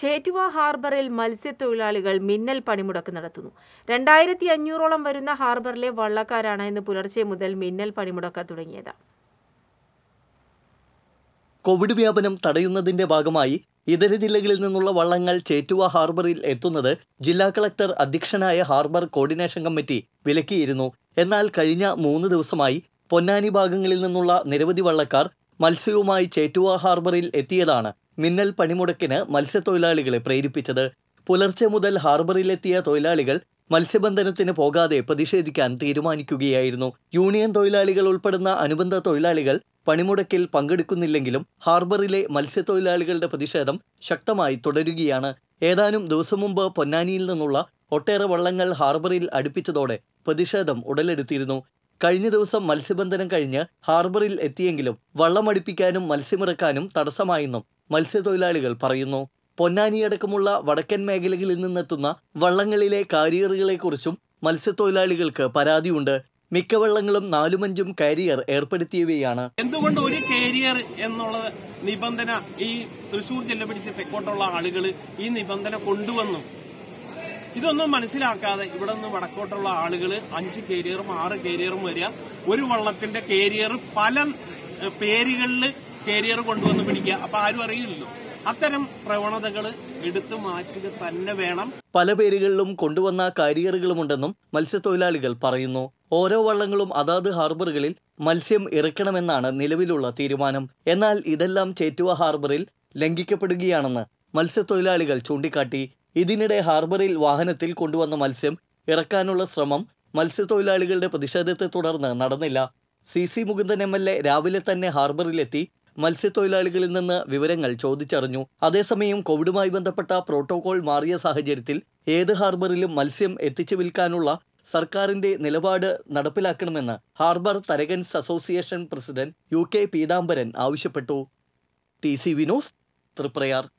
ചേറ്റുവ ഹാർബറിൽ മത്സ്യത്തൊഴിലാളികൾ മിന്നൽ പണിമുടക്ക് നടത്തുന്നു രണ്ടായിരത്തി അഞ്ഞൂറോളം വരുന്ന ഹാർബറിലെ വള്ളക്കാരാണ് ഇന്ന് പുലർച്ചെ മുതൽ മിന്നൽ പണിമുടക്ക് തുടങ്ങിയത് കോവിഡ് വ്യാപനം തടയുന്നതിന്റെ ഭാഗമായി ഇതര ജില്ലകളിൽ നിന്നുള്ള വള്ളങ്ങൾ ചേറ്റുവ ഹാർബറിൽ എത്തുന്നത് ജില്ലാ കളക്ടർ അധ്യക്ഷനായ ഹാർബർ കോർഡിനേഷൻ കമ്മിറ്റി വിലക്കിയിരുന്നു എന്നാൽ കഴിഞ്ഞ മൂന്ന് ദിവസമായി പൊന്നാനി ഭാഗങ്ങളിൽ നിന്നുള്ള നിരവധി വള്ളക്കാർ മത്സ്യവുമായി ചേറ്റുവ ഹാർബറിൽ എത്തിയതാണ് മിന്നൽ പണിമുടക്കിന് മത്സ്യത്തൊഴിലാളികളെ പ്രേരിപ്പിച്ചത് പുലർച്ചെ മുതൽ ഹാർബറിലെത്തിയ തൊഴിലാളികൾ മത്സ്യബന്ധനത്തിന് പോകാതെ പ്രതിഷേധിക്കാൻ തീരുമാനിക്കുകയായിരുന്നു യൂണിയൻ തൊഴിലാളികൾ ഉൾപ്പെടുന്ന അനുബന്ധ തൊഴിലാളികൾ പണിമുടക്കിൽ പങ്കെടുക്കുന്നില്ലെങ്കിലും ഹാർബറിലെ മത്സ്യത്തൊഴിലാളികളുടെ പ്രതിഷേധം ശക്തമായി തുടരുകയാണ് ഏതാനും ദിവസം മുമ്പ് പൊന്നാനിയിൽ നിന്നുള്ള ഒട്ടേറെ വള്ളങ്ങൾ ഹാർബറിൽ അടുപ്പിച്ചതോടെ പ്രതിഷേധം ഉടലെടുത്തിരുന്നു കഴിഞ്ഞ ദിവസം മത്സ്യബന്ധനം കഴിഞ്ഞ് ഹാർബറിൽ എത്തിയെങ്കിലും വള്ളമടുപ്പിക്കാനും മത്സ്യമിറക്കാനും തടസ്സമായെന്നും മത്സ്യത്തൊഴിലാളികൾ പറയുന്നു പൊന്നാനിയടക്കമുള്ള വടക്കൻ മേഖലകളിൽ നിന്നെത്തുന്ന വള്ളങ്ങളിലെ കാരിയറുകളെക്കുറിച്ചും മത്സ്യത്തൊഴിലാളികൾക്ക് പരാതിയുണ്ട് മിക്ക വള്ളങ്ങളും നാലുമഞ്ചും കാരിയർ ഏർപ്പെടുത്തിയവയാണ് എന്തുകൊണ്ട് ഒരു കാരിയർ എന്നുള്ള നിബന്ധന ഈ തൃശൂർ ജില്ല പിടിച്ച് തെക്കോട്ടുള്ള ആളുകൾ ഈ നിബന്ധന കൊണ്ടുവന്നു ഇതൊന്നും മനസ്സിലാക്കാതെ ഇവിടെ നിന്ന് വടക്കോട്ടുള്ള ആളുകൾ അഞ്ച് കാരിയറും ആറ് കാരിയറും വരിക ഒരു വള്ളത്തിന്റെ കാരിയർ പല പേരുകളിൽ കരിയർ കൊണ്ടുവന്ന് പിടിക്കുക അപ്പൊ ആരും അറിയില്ലല്ലോ അത്തരം പ്രവണതകൾ എടുത്തു മാറ്റുക തന്നെ വേണം പല പേരുകളിലും കൊണ്ടുവന്ന കരിയറുകളുമുണ്ടെന്നും മത്സ്യത്തൊഴിലാളികൾ പറയുന്നു ഓരോ വള്ളങ്ങളും അതാത് ഹാർബറുകളിൽ മത്സ്യം ഇറക്കണമെന്നാണ് നിലവിലുള്ള തീരുമാനം എന്നാൽ ഇതെല്ലാം ചേറ്റുവ ഹാർബറിൽ ലംഘിക്കപ്പെടുകയാണെന്ന് മത്സ്യത്തൊഴിലാളികൾ ചൂണ്ടിക്കാട്ടി ഇതിനിടെ ഹാർബറിൽ വാഹനത്തിൽ കൊണ്ടുവന്ന മത്സ്യം ഇറക്കാനുള്ള ശ്രമം മത്സ്യത്തൊഴിലാളികളുടെ പ്രതിഷേധത്തെ തുടർന്ന് നടന്നില്ല C C Mukundan M L A രാവിലെ തന്നെ ഹാർബറിലെത്തി മത്സ്യത്തൊഴിലാളികളിൽ നിന്ന് വിവരങ്ങൾ ചോദിച്ചറിഞ്ഞു അതേസമയം കോവിഡുമായി ബന്ധപ്പെട്ട പ്രോട്ടോകോൾ മാറിയ സാഹചര്യത്തിൽ ഏത് ഹാർബറിലും മത്സ്യം എത്തിച്ചു വിൽക്കാനുള്ള സർക്കാരിന്റെ നിലപാട് നടപ്പിലാക്കണമെന്ന് harbour Tharakans association president U K Peethambaran ആവശ്യപ്പെട്ടു ടി സി വിനോസ് ത്രിപ്രയാർ